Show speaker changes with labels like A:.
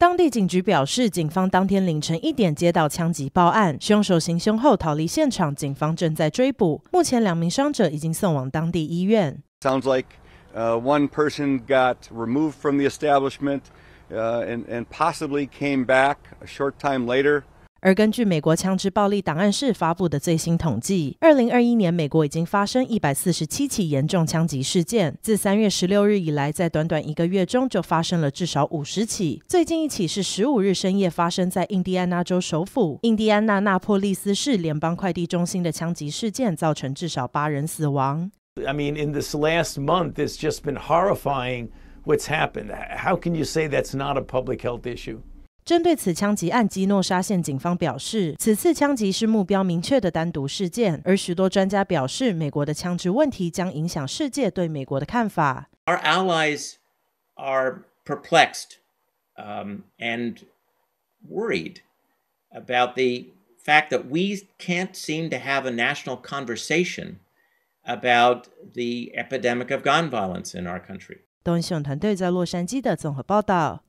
A: 当地警局表示，警方当天凌晨一点接到枪击报案，凶手行凶后逃离现场，警方正在追捕。目前两名伤者已经送往当地医院。而根据美国枪支暴力档案室发布的最新统计，二零二一年美国已经发生一百四十七起严重枪击事件。自三月十六日以来，在短短一个月中就发生了至少五十起。最近一起是十五日深夜发生在印第安纳州首府印第安纳纳珀利斯市联邦快递中心的枪击事件，造成至少八人死亡。
B: I mean, in this last month, it's just been horrifying what's happened. How can you say that's not a public health issue?
A: 针对此枪击案，基诺沙县警方表示，此次枪击是目标明确的单独事件。而许多专家表示，美国的枪支问题将影响世界对美国的看法。
C: Our allies are perplexed, um, and worried about the fact that we can't seem to have a national conversation about the epidemic
B: of gun violence in our country。
A: 东升团队在洛杉矶的综合报道。